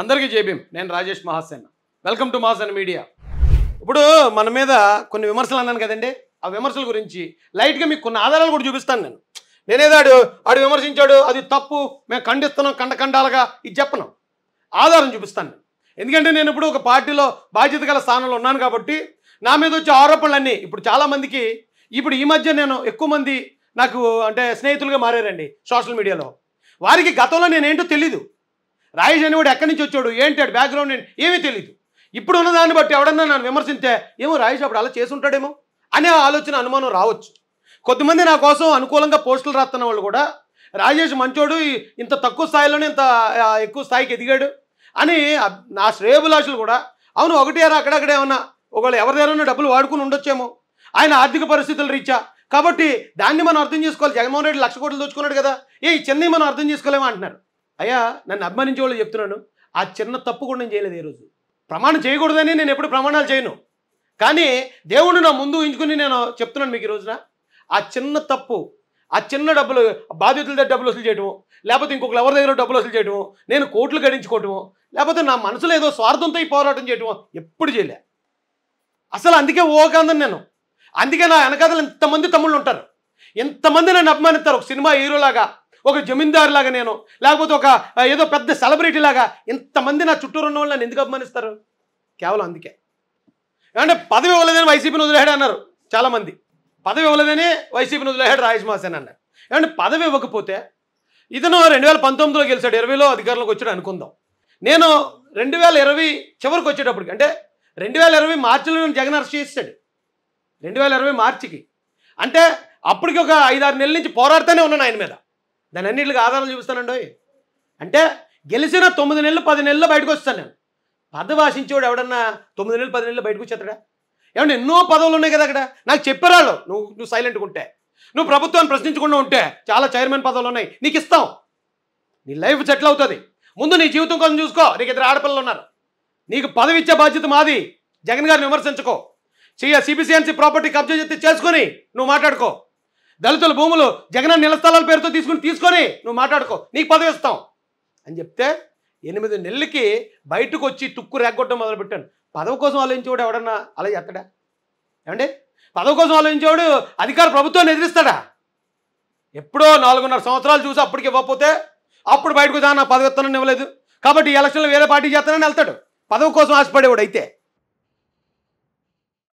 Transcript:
అందరికీ జేబీం నేను Rajesh Mahasena welcome to Mahasena media ఇప్పుడు మన మీద కొన్ని విమర్శలు అన్నాను కదండి ఆ విమర్శల గురించి లైట్గా మీకు కొన్ని ఆధారాలు కూడా చూపిస్తాను నేను నేనేదో ఆడు ఆడు విమర్శించాడు అది తప్పు మేము ఖండిస్తున్నాం కండఖండాలుగా ఇది చెప్పను ఆధారం చూపిస్తాను ఎందుకంటే నేను ఇప్పుడు ఒక పార్టీలో బాధ్యత గల స్థానంలో ఉన్నాను కాబట్టి నా మీద వచ్చే ఆరోపణలన్నీ ఇప్పుడు చాలామందికి ఇప్పుడు ఈ మధ్య నేను ఎక్కువ మంది నాకు అంటే స్నేహితులుగా మారారండి సోషల్ మీడియాలో వారికి గతంలో నేనేంటో తెలీదు రాయేష్ అనేవాడు ఎక్కడి నుంచి వచ్చాడు ఏంటాడు బ్యాక్గ్రౌండ్ ఏమీ తెలియదు ఇప్పుడు ఉన్న దాన్ని బట్టి ఎవడన్నా నన్ను విమర్శించే ఏమో రాయేష్ అప్పుడు అలా చేసుంటాడేమో అనే ఆలోచన అనుమానం రావచ్చు కొద్దిమంది నా కోసం అనుకూలంగా పోస్టులు రాస్తున్న వాళ్ళు కూడా రాజేష్ మంచోడు ఇంత తక్కువ స్థాయిలోనే ఇంత ఎక్కువ స్థాయికి ఎదిగాడు అని నా శ్రేయభిలాషులు కూడా అవును ఒకటేరా అక్కడక్కడ ఏమన్నా ఒకవేళ ఎవరిదేమైనా డబ్బులు వాడుకుని ఉండొచ్చేమో ఆయన ఆర్థిక పరిస్థితులు రీచా కాబట్టి దాన్ని మనం అర్థం చేసుకోవాలి జగన్మోహన్ రెడ్డి లక్ష కోట్లు దోచుకున్నాడు కదా ఏ చెన్నై మనం అర్థం చేసుకోలేమో అంటున్నారు అయ్యా నన్ను అభిమానించే వాళ్ళు చెప్తున్నాను ఆ చిన్న తప్పు కూడా నేను చేయలేదు ఈరోజు ప్రమాణం చేయకూడదని నేను ఎప్పుడు ప్రమాణాలు చేయను కానీ దేవుడు నా ముందు ఉంచుకుని నేను చెప్తున్నాను మీకు ఈ రోజున ఆ చిన్న తప్పు ఆ చిన్న డబ్బులు బాధితుల దగ్గర డబ్బులు వసూలు చేయడము లేకపోతే ఇంకొకరు ఎవరి దగ్గర డబ్బులు వసూలు చేయడము నేను కోట్లు గడించుకోవటము లేకపోతే నా మనసులో ఏదో స్వార్థంతో ఈ పోరాటం చేయటమో ఎప్పుడు చేయలే అసలు అందుకే ఓకాందని నేను అందుకే నా వెనకాదలు ఇంతమంది తమ్ముళ్ళు ఉంటారు ఎంతమంది నన్ను అభిమానిస్తారు ఒక సినిమా హీరోలాగా ఒక జమీందారు లాగా నేను లేకపోతే ఒక ఏదో పెద్ద సెలబ్రిటీ లాగా ఇంతమంది నా చుట్టూరు ఉన్న వాళ్ళు నన్ను ఎందుకు అభిమానిస్తారు కేవలం అందుకే ఏమంటే పదవి ఇవ్వలేదని వైసీపీని వదిలేడు అన్నారు చాలామంది పదవి ఇవ్వలేదని వైసీపీని వదిలేడు రాజేష్ మాసేన్ అన్నారు ఏమంటే పదవి ఇవ్వకపోతే ఇతను రెండు వేల పంతొమ్మిదిలో గెలిచాడు ఇరవైలో అధికారంలోకి వచ్చాడు అనుకుందాం నేను రెండు వేల ఇరవై చివరికి వచ్చేటప్పటికి అంటే రెండు వేల ఇరవై మార్చిలో జగన్ అరెస్ట్ చేసాడు రెండు వేల ఇరవై మార్చికి అంటే అప్పటికి ఒక ఐదారు నెలల నుంచి పోరాడుతూనే ఉన్నాను ఆయన మీద దాని అన్నింటికి ఆధారాలు చూపిస్తానండి అంటే గెలిచిన తొమ్మిది నెలలు పది నెలలు బయటకు వస్తాను నేను పదవి ఆశించేవాడు ఎవడన్నా తొమ్మిది నెలలు పది నెలలు బయటకు వచ్చేతడా ఏమంటే ఎన్నో పదవులు ఉన్నాయి కదా అక్కడ నాకు చెప్పరాళ్ళు నువ్వు నువ్వు సైలెంట్గా ఉంటే నువ్వు ప్రభుత్వాన్ని ప్రశ్నించకుండా ఉంటే చాలా చైర్మన్ పదవులు ఉన్నాయి నీకు ఇస్తాం నీ లైఫ్ సెటిల్ అవుతుంది ముందు నీ జీవితం కోసం చూసుకో నీకు ఇద్దరు ఆడపిల్లలు ఉన్నారు నీకు పదవి ఇచ్చే బాధ్యత మాది జగన్ గారిని విమర్శించుకో సిబిసిఎన్సీ ప్రాపర్టీ కబ్జా చేస్తే చేసుకొని నువ్వు మాట్లాడుకో దళితుల భూములు జగన్ నిల స్థలాల పేరుతో తీసుకుని తీసుకొని నువ్వు మాట్లాడుకో నీకు పదవి ఇస్తాం అని చెప్తే ఎనిమిది నెలలకి బయటకు వచ్చి తుక్కు రెగ్గొట్టడం మొదలుపెట్టాను పదవి కోసం ఆలోచించేవాడు ఎవడన్నా అలా చేస్తాడా ఏమండి పదవి కోసం ఆలోచించేవాడు అధికార ప్రభుత్వం ఎదిరిస్తాడా ఎప్పుడో నాలుగున్నర సంవత్సరాలు చూసి అప్పటికి ఇవ్వకపోతే అప్పుడు బయటకు దాన్ని పదవి ఇస్తానని ఇవ్వలేదు కాబట్టి ఎలక్షన్లో వేరే పార్టీ చేస్తానని వెళ్తాడు పదవి కోసం ఆశపడేవాడు అయితే